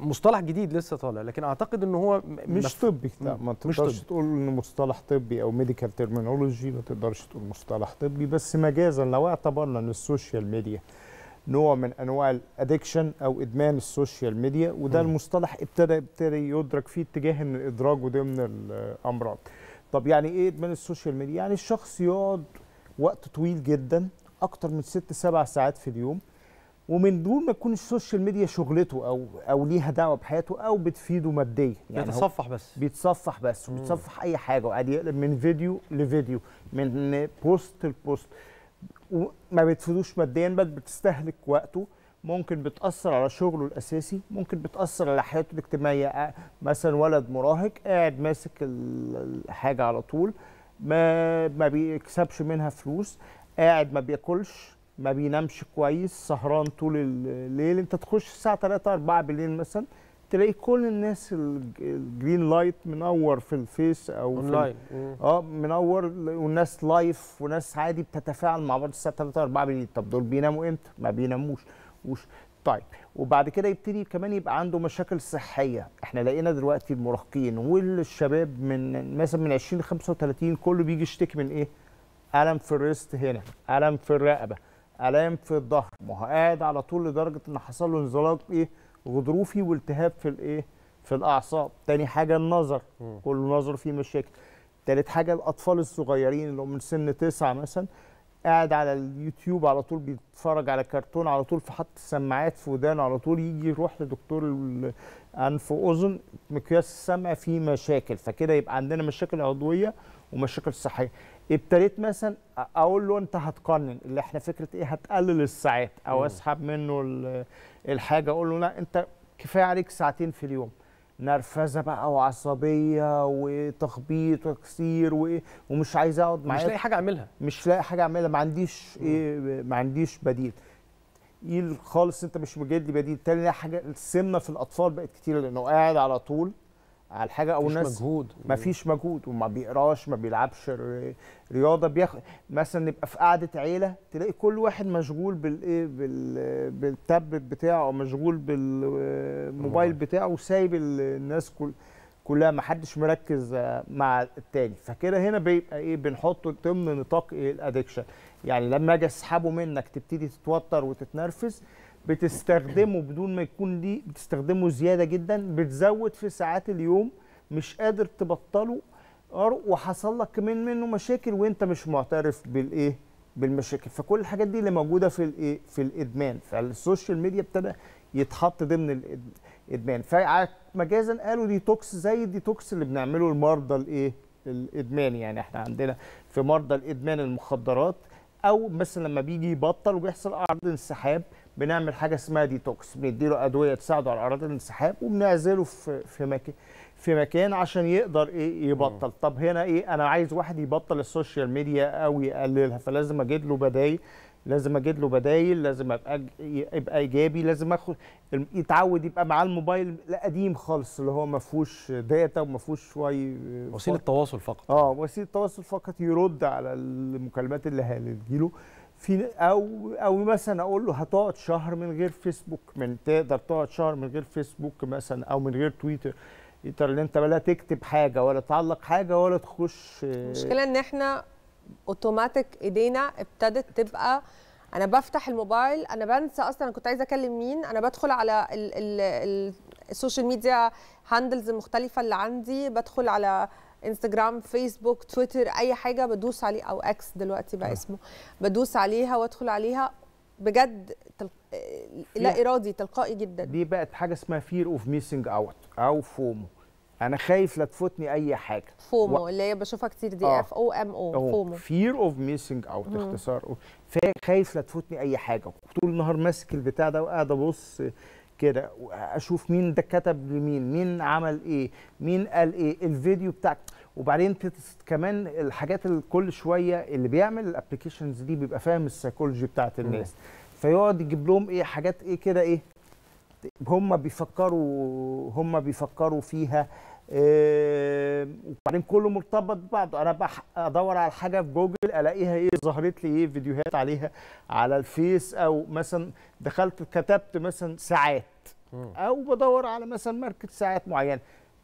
مصطلح جديد لسه طالع لكن اعتقد ان هو مش طبي لا ما تقدرش تقول ان مصطلح طبي او ميديكال ترمينولوجي ما تقدرش تقول مصطلح طبي بس مجازا لو اعتبرنا ان السوشيال ميديا نوع من انواع الادكشن او ادمان السوشيال ميديا وده م. المصطلح ابتدى ابتدى يدرك فيه اتجاه ان ادراجه ضمن الامراض طب يعني ايه ادمان السوشيال ميديا يعني الشخص يقعد وقت طويل جدا اكتر من ست سبع ساعات في اليوم ومن دون ما تكون السوشيال ميديا شغلته او او ليها دعوه بحياته او بتفيده ماديا يعني بيتصفح بس بيتصفح بس وبيتصفح اي حاجه وقاعد يقلب من فيديو لفيديو من بوست لبوست وما بتفيدوش ماديا بس بتستهلك وقته ممكن بتاثر على شغله الاساسي ممكن بتاثر على حياته الاجتماعيه مثلا ولد مراهق قاعد ماسك الحاجه على طول ما ما بيكسبش منها فلوس قاعد ما بياكلش ما بينامش كويس سهران طول الليل انت تخش الساعه 3 4 بالليل مثلا تلاقي كل الناس الجرين لايت منور في الفيس او اونلاين اه منور والناس لايف وناس عادي بتتفاعل مع بعض الساعه 3 4 بالليل طب دول بيناموا امتى ما بيناموش وش طيب وبعد كده يبتدي كمان يبقى عنده مشاكل صحيه احنا لقينا دلوقتي المراهقين والشباب من مثلا من 20 ل 35 كله بيجي يشتكي من ايه الم في الريست هنا الم في الرقبه الام في الظهر ما هو قاعد على طول لدرجه ان حصل له انزلاق ايه غضروفي والتهاب في الايه في الاعصاب تاني حاجه النظر م. كل نظر فيه مشاكل تالت حاجه الاطفال الصغيرين اللي هم من سن تسعة مثلا قاعد على اليوتيوب على طول بيتفرج على كرتون على طول في حط سماعات في ودانه على طول يجي يروح لدكتور انف واذن مقياس السمع فيه مشاكل فكده يبقى عندنا مشاكل عضويه ومشاكل صحيه ابتديت مثلا اقول له انت هتقنن اللي احنا فكره ايه هتقلل الساعات او اسحب منه الحاجه اقول له لا انت كفايه عليك ساعتين في اليوم نرفزه بقى وعصبيه وتخبيط وكسير وايه ومش عايز اقعد معاك مش لاقي حاجه اعملها مش لاقي حاجه اعملها ما عنديش ايه ما عنديش بديل ايه خالص انت مش مجد بديل تاني حاجه السمنه في الاطفال بقت كتير لانه قاعد على طول على الحاجه او الناس مجهود مفيش مجهود وما بيقراش ما بيلعبش رياضه بياخ... مثلا نبقى في قعده عيله تلاقي كل واحد مشغول بالايه بال... بالتابلت بتاعه مشغول بالموبايل بتاعه وسايب الناس كل كلها ما حدش مركز مع التاني فكده هنا بيبقى ايه بنحطه ضمن نطاق إيه، الادكشن يعني لما اجي اسحبه منك تبتدي تتوتر وتتنرفز بتستخدمه بدون ما يكون دي بتستخدمه زياده جدا بتزود في ساعات اليوم مش قادر تبطله وحصل لك كمان منه مشاكل وانت مش معترف بالايه بالمشاكل فكل الحاجات دي اللي موجوده في الايه في الادمان فالسوشيال ميديا ابتدى يتحط ضمن الادمان فمجازا قالوا ديتوكس زي الديتوكس اللي بنعمله لمرضى الايه الادمان يعني احنا عندنا في مرضى الادمان المخدرات او مثلا لما بيجي يبطل وبيحصل اعراض انسحاب بنعمل حاجه اسمها ديتوكس بنديله ادويه تساعده على اعراض الانسحاب وبنعزله في في مكان في مكان عشان يقدر ايه يبطل طب هنا ايه انا عايز واحد يبطل السوشيال ميديا او يقللها فلازم اجيب له بدايل لازم اجد له بدايل لازم ابقى يبقى ايجابي لازم اخد يتعود يبقى معاه الموبايل قديم خالص اللي هو ما فيهوش داتا وما فيهوش واي وسيله تواصل فقط اه وسيله تواصل فقط يرد على المكالمات اللي هتجيله في او او مثلا اقول له هتقعد شهر من غير فيسبوك من تقدر تقعد شهر من غير فيسبوك مثلا او من غير تويتر يقدر ان انت ولا تكتب حاجه ولا تعلق حاجه ولا تخش المشكله ان احنا اوتوماتيك ايدينا ابتدت تبقى انا بفتح الموبايل انا بنسى اصلا انا كنت عايزه اكلم مين انا بدخل على السوشيال ميديا هاندلز المختلفه اللي عندي بدخل على انستجرام فيسبوك تويتر اي حاجه بدوس عليه او اكس دلوقتي بقى آه. اسمه بدوس عليها وادخل عليها بجد تلق... لا ارادي تلقائي جدا دي بقت حاجه اسمها فير اوف ميسنج اوت او فومو انا خايف لا تفوتني اي حاجه فومو و... اللي هي بشوفها كتير دي اف او ام او فومو فير اوف ميسنج او اختصار خايف لا تفوتني اي حاجه طول النهار ماسك البتاع ده وقاعد ابص كده اشوف مين ده كتب لمين مين عمل ايه مين قال ايه الفيديو بتاعك وبعدين كمان الحاجات اللي كل شويه اللي بيعمل الابلكيشنز دي بيبقى فاهم السيكولوجي بتاعت الناس فيقعد يجيب لهم ايه حاجات ايه كده ايه هم بيفكروا هم بيفكروا فيها آه، وبعدين كله مرتبط ببعضه انا ادور على حاجه في جوجل الاقيها ايه ظهرت لي ايه فيديوهات عليها على الفيس او مثلا دخلت كتبت مثلا ساعات او بدور على مثلا ماركه ساعات معينه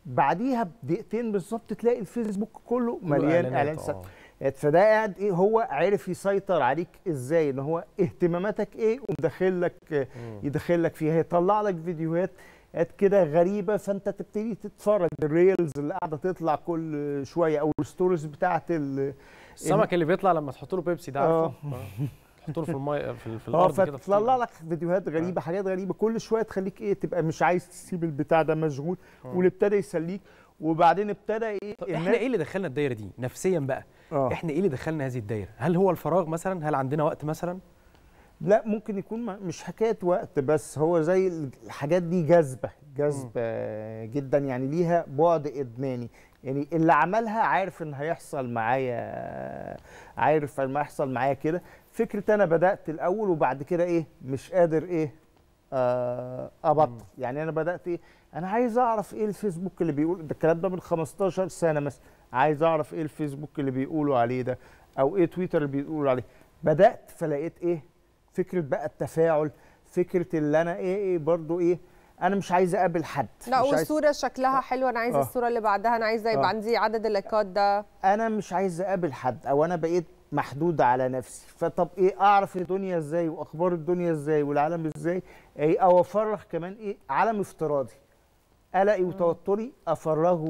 بعديها بدقيقتين بالظبط تلاقي الفيسبوك كله مليان اعلان آه. آه، فده قاعد ايه هو عرف يسيطر عليك ازاي ان هو اهتماماتك ايه ومدخل لك آه، يدخل لك فيها يطلع لك فيديوهات آه، كده غريبه فانت تبتدي تتفرج الريلز اللي قاعده تطلع كل شويه او الستوريز بتاعت السمك اللي بيطلع لما تحط له بيبسي ده عارفه تحط له في الماء في, في الارض كده تطلع لك فيديوهات غريبه آه. حاجات غريبه كل شويه تخليك ايه تبقى مش عايز تسيب البتاع ده مشغول آه. واللي ابتدى يسليك وبعدين ابتدى ايه طب احنا ايه اللي دخلنا الدايره دي نفسيا بقى أوه. احنا ايه اللي دخلنا هذه الدايره هل هو الفراغ مثلا هل عندنا وقت مثلا لا ممكن يكون مش حكايه وقت بس هو زي الحاجات دي جذبه جذبه جدا يعني ليها بعد ادماني يعني اللي عملها عارف ان هيحصل معايا عارف ما هيحصل معايا كده فكره انا بدات الاول وبعد كده ايه مش قادر ايه آه، ابطل مم. يعني انا بدات ايه انا عايز اعرف ايه الفيسبوك اللي بيقول ده الكلام ده من 15 سنه مثلا عايز اعرف ايه الفيسبوك اللي بيقولوا عليه ده او ايه تويتر اللي بيقولوا عليه بدات فلقيت ايه فكره بقى التفاعل فكره اللي انا ايه, إيه برضو ايه انا مش عايزه اقابل حد لا والصوره عايز... شكلها آه. حلو انا عايزه آه. الصوره اللي بعدها انا عايزه آه. يبقى آه. عندي عدد اللايكات ده انا مش عايزه اقابل حد او انا بقيت محدود على نفسي فطب ايه اعرف الدنيا ازاي واخبار الدنيا ازاي والعالم ازاي اي افرغ كمان ايه عالم افتراضي قلقي وتوتري افرغه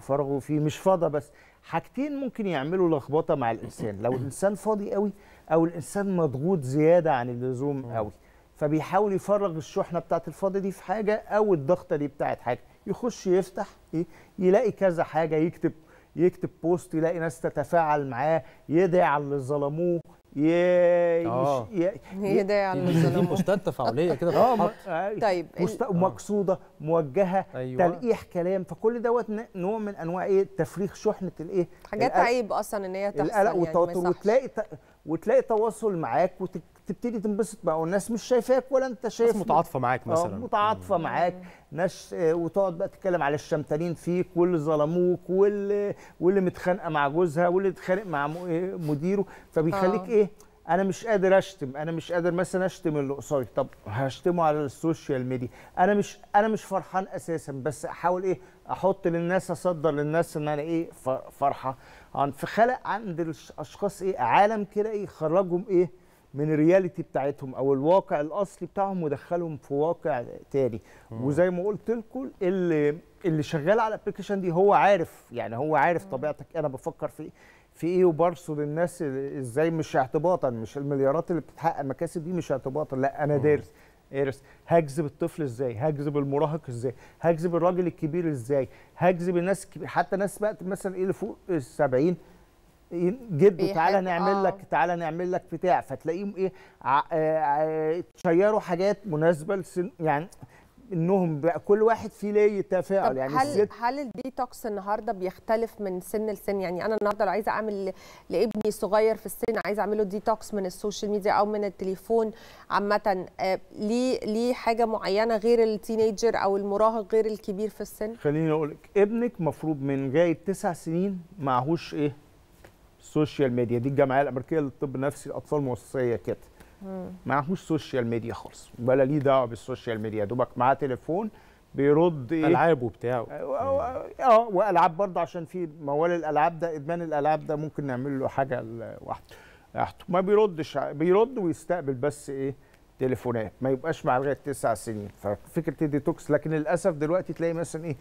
فرغه فيه مش فاضي بس حاجتين ممكن يعملوا لخبطه مع الانسان لو الانسان فاضي قوي او الانسان مضغوط زياده عن اللزوم قوي فبيحاول يفرغ الشحنه بتاعت الفاضي دي في حاجه او الضغطه دي بتاعت حاجه يخش يفتح ايه يلاقي كذا حاجه يكتب يكتب بوست يلاقي ناس تتفاعل معاه يدعي على اللي ظلموه آه. يدعي على اللي ظلموه بوستات تفاعليه كده آه، آه، طيب مقصوده موجهه أيوة. تلقيح كلام فكل دوت نوع من انواع ايه تفريغ شحنه الايه حاجات عيب اصلا ان هي تحصل القلق يعني وتلاقي وتلاقي تواصل معاك وتك تبتدي تنبسط بقى والناس مش شايفاك ولا انت شايف ناس متعاطفه معاك آه، مثلا متعاطفه معاك ناس آه، وتقعد بقى تتكلم على الشمتانين فيك واللي ظلموك واللي واللي متخانقه مع جوزها واللي اتخانق مع آه، مديره فبيخليك ايه انا مش قادر اشتم انا مش قادر مثلا اشتم اللي قصاري طب هشتمه على السوشيال ميديا انا مش انا مش فرحان اساسا بس احاول ايه احط للناس اصدر للناس ان انا ايه فرحه فخلق عند الاشخاص ايه عالم كده ايه خرجهم ايه من الرياليتي بتاعتهم او الواقع الاصلي بتاعهم ودخلهم في واقع تاني مم. وزي ما قلت لكم اللي اللي شغال على الابلكيشن دي هو عارف يعني هو عارف طبيعتك انا بفكر في إيه، في ايه وبرصد الناس ازاي مش اعتباطا مش المليارات اللي بتتحقق مكاسب دي مش اعتباطا لا انا دارس دارس هجذب الطفل ازاي هجذب المراهق ازاي هجذب الراجل الكبير ازاي هجذب الناس الكبير حتى ناس بقت مثلا ايه اللي فوق ال 70 جده تعالى نعمل آه. لك تعالى نعمل لك بتاع فتلاقيهم ايه تشيروا آه، آه، حاجات مناسبه لسن يعني انهم بقى كل واحد فيه ليه تفاعل يعني هل الزيت هل الديتوكس النهارده بيختلف من سن لسن يعني انا النهارده لو عايزه اعمل لابني صغير في السن عايزه اعمله ديتوكس من السوشيال ميديا او من التليفون عامه آه، ليه ليه حاجه معينه غير التينيجر او المراهق غير الكبير في السن خليني اقول لك ابنك مفروض من جاي تسع سنين معهوش ايه سوشيال ميديا دي الجمعيه الامريكيه للطب النفسي الاطفال المؤسسيه كده معهوش سوشيال ميديا خالص ولا ليه دعوه بالسوشيال ميديا دوبك معاه تليفون بيرد ايه العاب وبتاع اه والعاب برضه عشان في موال الالعاب ده ادمان الالعاب ده ممكن نعمل له حاجه لوحده ما بيردش بيرد ويستقبل بس ايه تليفونات ما يبقاش مع لغايه تسع سنين ففكره الديتوكس لكن للاسف دلوقتي تلاقي مثلا ايه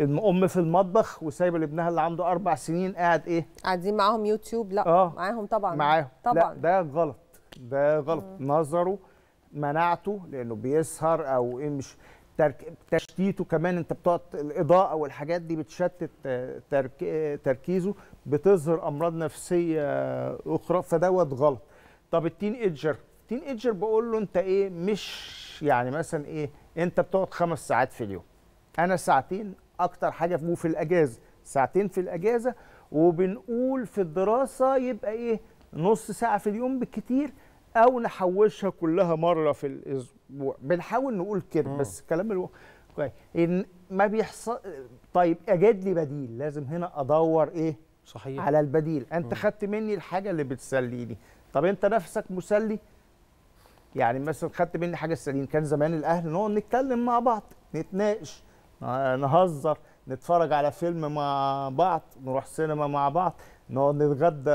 الام في المطبخ وسايبه لابنها اللي عنده اربع سنين قاعد ايه؟ قاعدين معاهم يوتيوب لا آه معاهم طبعا معاهم طبعا لا ده غلط ده غلط مم. نظره مناعته لانه بيسهر او إيه مش ترك... تشتيته كمان انت بتقعد الاضاءه والحاجات دي بتشتت آه، ترك... آه، تركيزه بتظهر امراض نفسيه آه، اخرى فدوت غلط طب التين ايجر التين ايجر بقول له انت ايه مش يعني مثلا ايه انت بتقعد خمس ساعات في اليوم انا ساعتين اكتر حاجه في الاجازه ساعتين في الاجازه وبنقول في الدراسه يبقى ايه نص ساعه في اليوم بالكتير او نحوشها كلها مره في الاسبوع بنحاول نقول كده آه. بس الكلام الو... كويس ان ما بيحصل طيب اجد لي بديل لازم هنا ادور ايه صحيح على البديل انت آه. خدت مني الحاجه اللي بتسليني طب انت نفسك مسلي يعني مثلا خدت مني حاجه تسليني كان زمان الاهل نقعد نتكلم مع بعض نتناقش نهزر نتفرج على فيلم مع بعض نروح سينما مع بعض نقعد نتغدى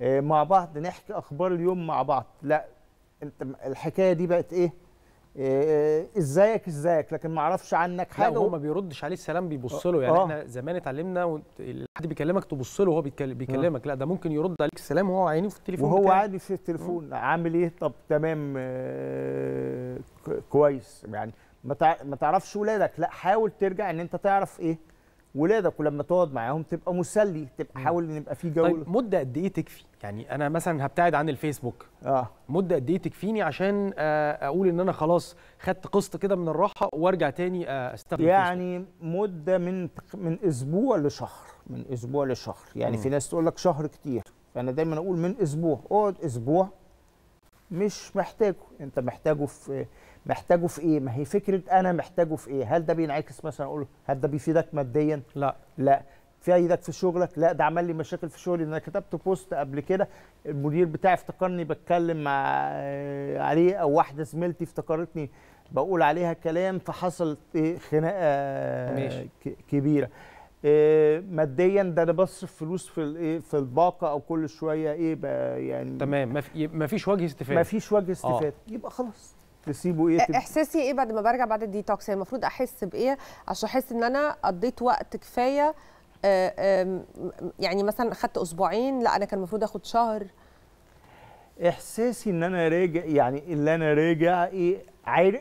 آه، مع بعض نحكي اخبار اليوم مع بعض لا انت الحكايه دي بقت ايه آه، آه، ازيك ازيك لكن ما اعرفش عنك حاجه لا هو ما بيردش عليه السلام بيبص له يعني أوه. احنا زمان اتعلمنا حد بيكلمك تبص له وهو بيكلمك لا ده ممكن يرد عليك السلام وهو عينيه في التليفون وهو عادي في التليفون عامل ايه طب تمام كويس يعني ما تعرفش ولادك لا حاول ترجع ان انت تعرف ايه ولادك ولما تقعد معاهم تبقى مسلي تبقى حاول ان يبقى في جو طيب مده قد ايه تكفي يعني انا مثلا هبتعد عن الفيسبوك اه مده قد ايه تكفيني عشان آه، اقول ان انا خلاص خدت قسط كده من الراحه وارجع تاني آه، استخدم يعني الفيسبوك. مده من من اسبوع لشهر من اسبوع لشهر يعني م. في ناس تقول لك شهر كتير فانا دايما اقول من اسبوع اقعد اسبوع مش محتاجه انت محتاجه في محتاجه في ايه ما هي فكره انا محتاجه في ايه هل ده بينعكس مثلا اقول هل ده بيفيدك ماديا لا لا فايدك في شغلك لا ده عمل لي مشاكل في شغلي انا كتبت بوست قبل كده المدير بتاعي افتكرني بتكلم مع آه، عليه او واحده زميلتي افتكرتني بقول عليها كلام فحصلت ايه خناقه آه، ماشي. كبيره إيه، ماديا ده انا بصرف فلوس في الايه في الباقه او كل شويه ايه بقى يعني تمام ما فيش وجه استفاده ما فيش وجه آه. استفاده آه. يبقى خلاص تسيبه ايه, إيه، احساسي ايه بعد ما برجع بعد الديتوكس يعني المفروض احس بايه عشان احس ان انا قضيت وقت كفايه آه، يعني مثلا خدت اسبوعين لا انا كان المفروض اخد شهر احساسي ان انا راجع يعني اللي انا راجع ايه عارف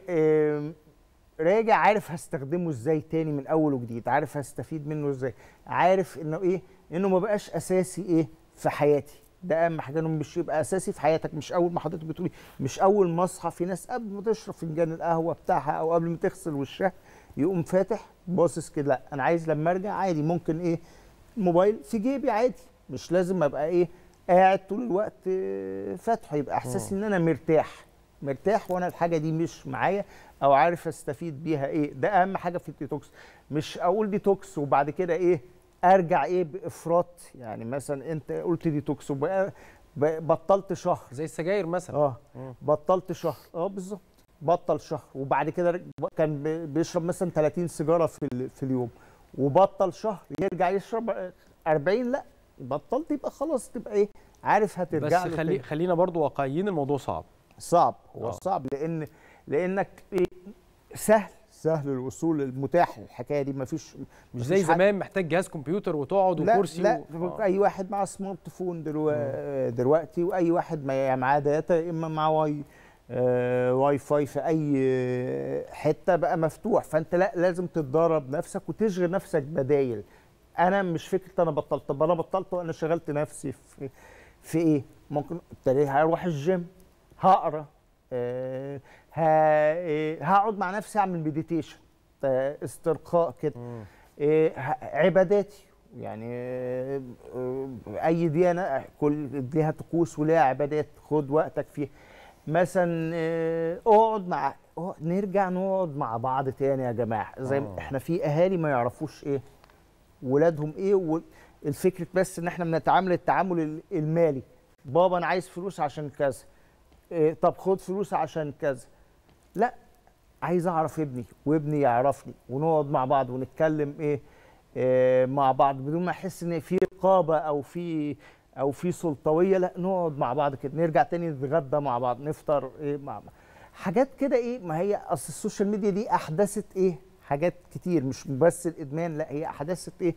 راجع عارف هستخدمه ازاي تاني من اول وجديد عارف هستفيد منه ازاي عارف انه ايه انه ما بقاش اساسي ايه في حياتي ده اهم حاجه انه مش يبقى اساسي في حياتك مش اول ما حضرتك بتقولي مش اول ما اصحى في ناس قبل ما تشرب فنجان القهوه بتاعها او قبل ما تغسل وشها يقوم فاتح باصص كده لا انا عايز لما ارجع عادي ممكن ايه الموبايل في جيبي عادي مش لازم ابقى ايه قاعد طول الوقت فاتحه يبقى احساسي ان انا مرتاح مرتاح وانا الحاجه دي مش معايا او عارف استفيد بيها ايه ده اهم حاجه في الديتوكس مش اقول ديتوكس وبعد كده ايه ارجع ايه بافراط يعني مثلا انت قلت ديتوكس بطلت شهر زي السجاير مثلا اه بطلت شهر اه بالظبط بطل شهر وبعد كده كان بيشرب مثلا 30 سيجاره في في اليوم وبطل شهر يرجع يشرب 40 لا بطلت يبقى خلاص تبقى ايه عارف هترجع بس خلي خلينا برضو واقعيين الموضوع صعب صعب هو آه. صعب لان لانك إيه، سهل سهل الوصول المتاح الحكايه دي مفيش مش زي زمان محتاج جهاز كمبيوتر وتقعد لا وكرسي لا و... آه. اي واحد معاه سمارت فون دلوقتي, دلوقتي واي واحد معاه داتا يا اما معاه واي آه واي فاي في اي حته بقى مفتوح فانت لا لازم تتدرب نفسك وتشغل نفسك بدايل انا مش فكره انا بطلت طب انا بطلت وانا شغلت نفسي في في ايه ممكن ابتديت هروح الجيم هقرا آه،, آه هقعد مع نفسي اعمل مديتيشن آه استرخاء كده آه عباداتي يعني آه، اي ديانه كل ليها طقوس وليها عبادات خد وقتك فيها مثلا آه، اقعد مع نرجع نقعد مع بعض تاني يا جماعه زي أوه. احنا في اهالي ما يعرفوش ايه ولادهم ايه والفكره بس ان احنا بنتعامل التعامل المالي بابا انا عايز فلوس عشان كذا إيه، طب خد فلوس عشان كذا لا عايز اعرف ابني وابني يعرفني ونقعد مع بعض ونتكلم ايه, إيه مع بعض بدون ما احس ان في رقابه او في او في سلطويه لا نقعد مع بعض كده نرجع تاني نتغدى مع بعض نفطر ايه مع بعض. حاجات كده ايه ما هي اصل السوشيال ميديا دي احدثت ايه حاجات كتير مش بس الادمان لا هي احدثت ايه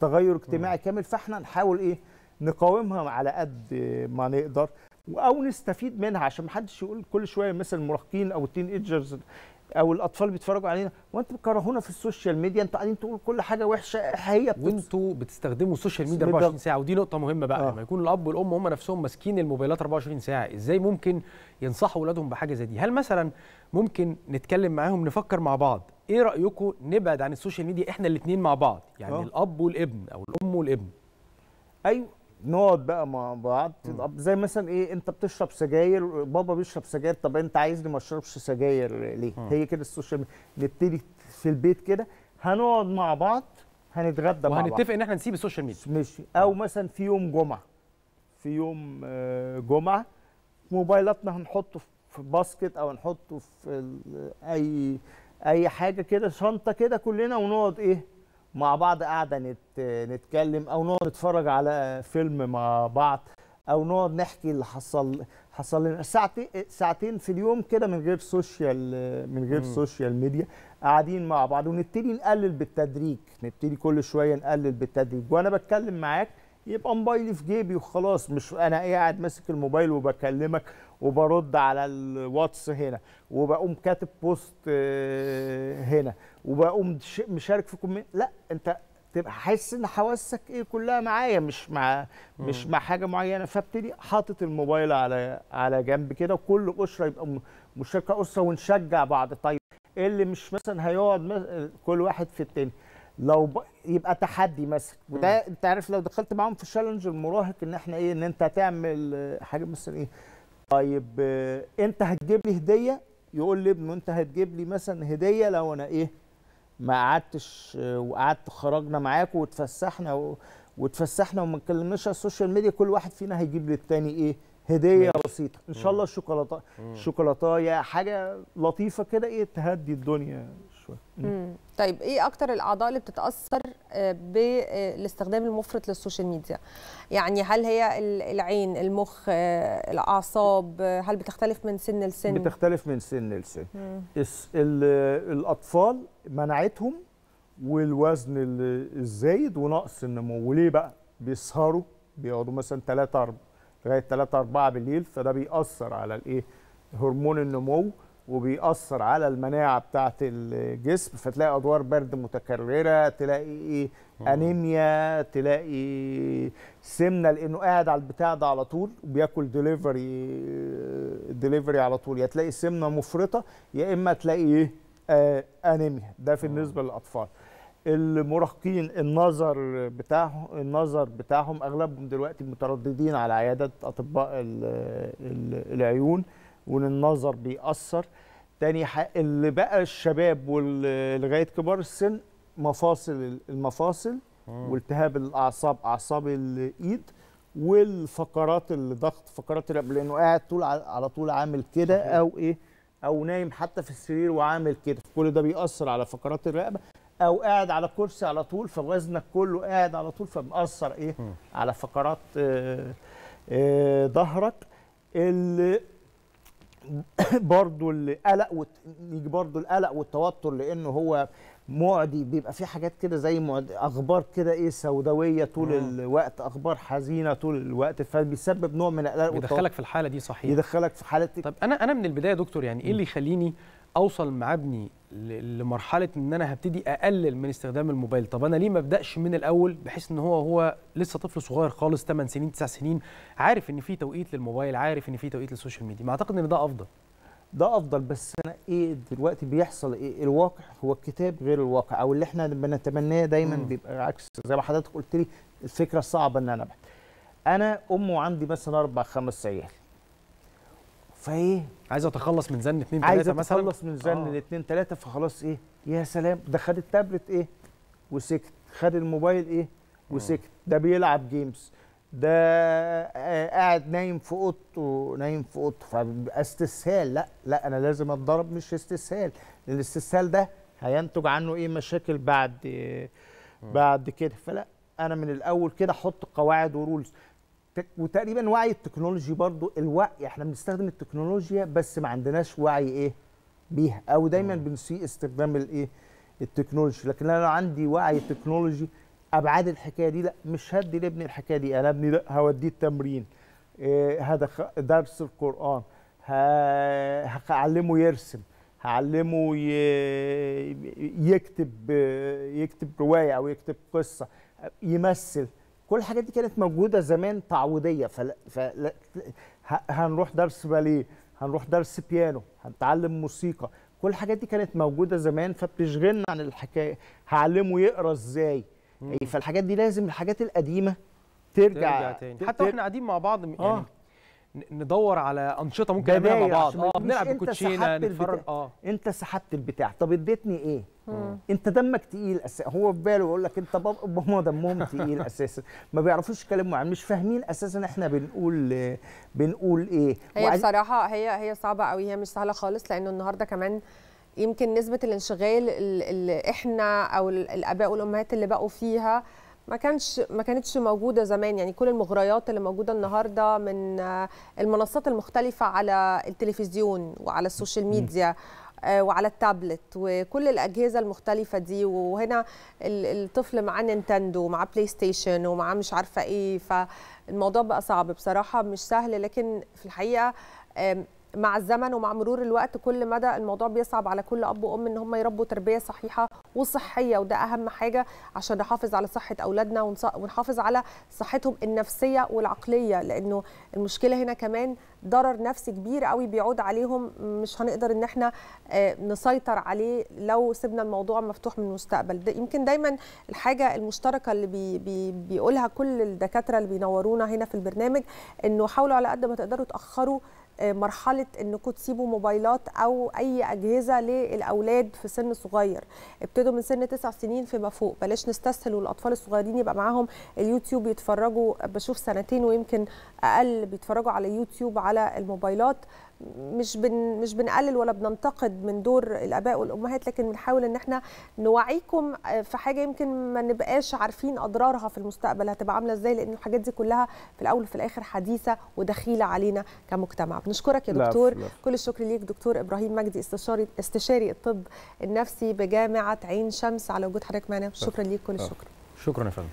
تغير اجتماعي كامل فاحنا نحاول ايه نقاومها على قد ما نقدر او نستفيد منها عشان ما حدش يقول كل شويه مثل المراهقين او التين ايجرز او الاطفال بيتفرجوا علينا وانتوا بتكرهونا في السوشيال ميديا انتوا قاعدين تقولوا كل حاجه وحشه هي بتس... وانتوا بتستخدموا السوشيال ميديا 24 ساعه ودي نقطه مهمه بقى آه. لما يكون الاب والام هم نفسهم ماسكين الموبايلات 24 ساعه ازاي ممكن ينصحوا اولادهم بحاجه زي دي هل مثلا ممكن نتكلم معاهم نفكر مع بعض ايه رايكم نبعد عن السوشيال ميديا احنا الاثنين مع بعض يعني آه. الاب والابن او الام والابن ايوه نقعد بقى مع بعض زي مثلا ايه انت بتشرب سجاير بابا بيشرب سجاير طب انت عايزني ما اشربش سجاير ليه؟ م. هي كده السوشيال ميديا نبتدي في البيت كده هنقعد مع بعض هنتغدى مع بعض وهنتفق ان احنا نسيب السوشيال ميديا ماشي او مثلا في يوم جمعه في يوم آه، جمعه موبايلاتنا هنحطه في باسكت او نحطه في اي اي حاجه كده شنطه كده كلنا ونقعد ايه مع بعض قاعده نت... نتكلم او نقعد نتفرج على فيلم مع بعض او نقعد نحكي اللي حصل حصل لنا ساعتين ساعتين في اليوم كده من غير سوشيال من غير مم. سوشيال ميديا قاعدين مع بعض ونبتدي نقلل بالتدريج نبتدي كل شويه نقلل بالتدريج وانا بتكلم معاك يبقى موبايلي في جيبي وخلاص مش انا قاعد ماسك الموبايل وبكلمك وبرد على الواتس هنا وبقوم كاتب بوست آه، هنا وبقوم مشارك في كومنت لا انت تبقى حاسس ان حواسك ايه كلها معايا مش مع مش مع حاجه معينه فابتدي حاطط الموبايل على على جنب كده وكل اسره يبقى مشاركه اسره ونشجع بعض طيب إيه اللي مش مثلا هيقعد كل واحد في التاني لو ب... يبقى تحدي مثلا وده انت عارف لو دخلت معاهم في تشالنج المراهق ان احنا ايه ان انت تعمل حاجه مثلا ايه طيب آه، انت هتجيب لي هديه يقول لابنه انت هتجيب لي مثلا هديه لو انا ايه ما قعدتش آه، وقعدت خرجنا معاك واتفسحنا و... واتفسحنا وما اتكلمناش على السوشيال ميديا كل واحد فينا هيجيب للتاني ايه هديه بسيطه ان شاء الله الشوكولاته شوكولاته حاجه لطيفه كده ايه تهدي الدنيا شويه طيب ايه اكتر الاعضاء اللي بتتاثر آه، بالاستخدام المفرط للسوشيال ميديا يعني هل هي العين المخ آه، الاعصاب آه، هل بتختلف من سن لسن بتختلف من سن لسن الاطفال منعتهم والوزن الزايد ونقص النمو وليه بقى بيسهروا بيقعدوا مثلا 3 4 لغايه 3 4 بالليل فده بيأثر على الايه هرمون النمو وبيأثر على المناعة بتاعة الجسم فتلاقي أدوار برد متكررة تلاقي إيه أنيميا تلاقي سمنة لأنه قاعد على البتاع ده على طول وبياكل ديليفري ديليفري على طول يا تلاقي سمنة مفرطة يا إما تلاقي إيه آه، أنيميا ده في بالنسبة للأطفال المراهقين النظر بتاعهم النظر بتاعهم اغلبهم دلوقتي مترددين على عيادات اطباء العيون وللنظر بيأثر تاني اللي بقى الشباب لغايه كبار السن مفاصل المفاصل والتهاب الاعصاب اعصاب الايد والفقرات اللي ضغط فقرات الرقبه لانه قاعد طول على طول عامل كده او ايه او نايم حتى في السرير وعامل كده كل ده بيأثر على فقرات الرقبه او قاعد على كرسي على طول فوزنك كله قاعد على طول فمأثر ايه على فقرات آه، آه، ظهرك اللي برضه القلق وت... يجي برضه القلق والتوتر لانه هو معدي بيبقى في حاجات كده زي معدي اخبار كده ايه سوداويه طول مم. الوقت اخبار حزينه طول الوقت فبيسبب نوع من القلق يدخلك في الحاله دي صحيح يدخلك في حاله طب انا انا من البدايه يا دكتور يعني ايه اللي يخليني اوصل مع ابني لمرحله ان انا هبتدي اقلل من استخدام الموبايل طب انا ليه ما ابداش من الاول بحيث ان هو هو لسه طفل صغير خالص 8 سنين 9 سنين عارف ان في توقيت للموبايل عارف ان في توقيت للسوشيال ميديا ما اعتقد ان ده افضل ده افضل بس انا ايه دلوقتي بيحصل ايه الواقع هو الكتاب غير الواقع او اللي احنا بنتمناه دايما مم. بيبقى عكس زي ما حضرتك قلت لي الفكره الصعبه ان انا بحث. انا ام وعندي مثلا اربع خمس عيال فايه عايز اتخلص من زن 2 3 مثلا عايز اتخلص من زن آه. 2 3 فخلاص ايه يا سلام ده خد التابلت ايه وسكت خد الموبايل ايه آه. وسكت ده بيلعب جيمز ده قاعد نايم في اوضته نايم في اوضته فبيبقى استسهال لا لا انا لازم اتضرب مش استسهال الاستسهال ده هينتج عنه ايه مشاكل بعد آه. بعد كده فلا انا من الاول كده احط قواعد ورولز وتقريبا وعي التكنولوجي برضو الوعي يعني احنا بنستخدم التكنولوجيا بس ما عندناش وعي ايه بيها او دايما بنسيء استخدام الايه التكنولوجي لكن انا لو عندي وعي تكنولوجي ابعاد الحكايه دي لا مش هدي لابني الحكايه دي انا ابني لا هوديه التمرين إيه، هذا إيه درس القران هعلمه يرسم هعلمه يكتب يكتب روايه او يكتب قصه يمثل كل الحاجات دي كانت موجوده زمان تعويضيه فل... فل... هنروح درس باليه هنروح درس بيانو هنتعلم موسيقى كل الحاجات دي كانت موجوده زمان فبتشغلنا عن الحكايه هعلمه يقرا ازاي إيه، فالحاجات دي لازم الحاجات القديمه ترجع, ترجع تاني حتى واحنا قاعدين مع بعض يعني آه. ندور على انشطه ممكن نعملها مع بعض اه بنلعب بالكوتشينه نتفرج اه انت سحبت البتاع طب اديتني ايه؟ مم. انت دمك تقيل أس... هو في باله يقول لك انت بابا دمهم تقيل اساسا ما بيعرفوش يتكلموا عن مش فاهمين اساسا احنا بنقول بنقول ايه هي وعن... بصراحه هي هي صعبه قوي هي مش سهله خالص لانه النهارده كمان يمكن نسبه الانشغال اللي احنا او الاباء والامهات اللي بقوا فيها ما كانش ما كانتش موجوده زمان يعني كل المغريات اللي موجوده النهارده من آه، المنصات المختلفه على التلفزيون وعلى السوشيال ميديا آه، وعلى التابلت وكل الاجهزه المختلفه دي وهنا الطفل معاه نينتندو ومعاه بلاي ستيشن ومعاه مش عارفه ايه فالموضوع بقى صعب بصراحه مش سهل لكن في الحقيقه مع الزمن ومع مرور الوقت كل مدى الموضوع بيصعب على كل اب وام ان هم يربوا تربيه صحيحه وصحيه وده اهم حاجه عشان نحافظ على صحه اولادنا ونحافظ على صحتهم النفسيه والعقليه لانه المشكله هنا كمان ضرر نفسي كبير قوي بيعود عليهم مش هنقدر ان احنا آه، نسيطر عليه لو سيبنا الموضوع مفتوح من المستقبل ده يمكن دايما الحاجه المشتركه اللي بي بي بيقولها كل الدكاتره اللي بينورونا هنا في البرنامج انه حاولوا على قد ما تقدروا تاخروا مرحله انكم تسيبوا موبايلات او اي اجهزه للاولاد في سن صغير ابتدوا من سن 9 سنين فيما فوق بلاش نستسهل والاطفال الصغيرين يبقى معاهم اليوتيوب يتفرجوا بشوف سنتين ويمكن اقل بيتفرجوا على يوتيوب على الموبايلات مش بن مش بنقلل ولا بننتقد من دور الاباء والامهات لكن بنحاول ان احنا نوعيكم آه، في حاجه يمكن ما نبقاش عارفين اضرارها في المستقبل هتبقى عامله ازاي لان الحاجات دي كلها في الاول وفي الاخر حديثه ودخيله علينا كمجتمع بنشكرك يا دكتور لا لا. كل الشكر ليك دكتور ابراهيم مجدي استشاري استشاري الطب النفسي بجامعه عين شمس على وجود حضرتك معنا شكرا ليك كل آه. الشكر شكرا يا فندم